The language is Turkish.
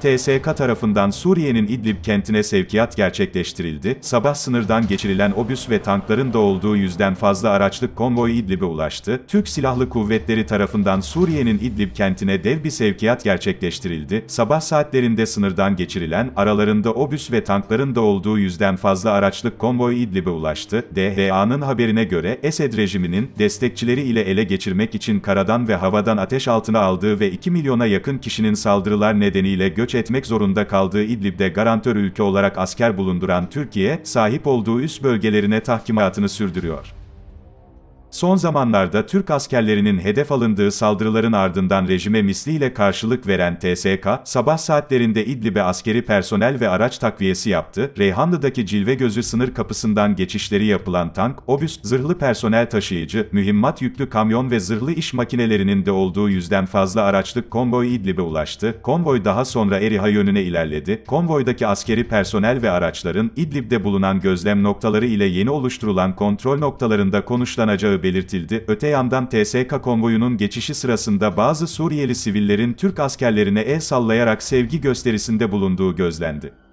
TSK tarafından Suriye'nin İdlib kentine sevkiyat gerçekleştirildi. Sabah sınırdan geçirilen obüs ve tankların da olduğu yüzden fazla araçlık konvoy İdlib'e ulaştı. Türk Silahlı Kuvvetleri tarafından Suriye'nin İdlib kentine dev bir sevkiyat gerçekleştirildi. Sabah saatlerinde sınırdan geçirilen aralarında obüs ve tankların da olduğu yüzden fazla araçlık konvoy İdlib'e ulaştı. DHA'nın haberine göre Esed rejiminin destekçileri ile ele geçirmek için karadan ve havadan ateş altına aldığı ve 2 milyona yakın kişinin saldırılar nedeniyle göç göç etmek zorunda kaldığı İdlib'de garantör ülke olarak asker bulunduran Türkiye, sahip olduğu üst bölgelerine tahkimatını sürdürüyor. Son zamanlarda Türk askerlerinin hedef alındığı saldırıların ardından rejime misliyle karşılık veren TSK, sabah saatlerinde İdlib'e askeri personel ve araç takviyesi yaptı, Reyhanlı'daki cilve gözü sınır kapısından geçişleri yapılan tank, obüs, zırhlı personel taşıyıcı, mühimmat yüklü kamyon ve zırhlı iş makinelerinin de olduğu yüzden fazla araçlık konvoy İdlib'e ulaştı, konvoy daha sonra Eriha yönüne ilerledi, konvoydaki askeri personel ve araçların İdlib'de bulunan gözlem noktaları ile yeni oluşturulan kontrol noktalarında konuşlanacağı belirtildi. Öte yandan TSK konvoyunun geçişi sırasında bazı Suriyeli sivillerin Türk askerlerine el sallayarak sevgi gösterisinde bulunduğu gözlendi.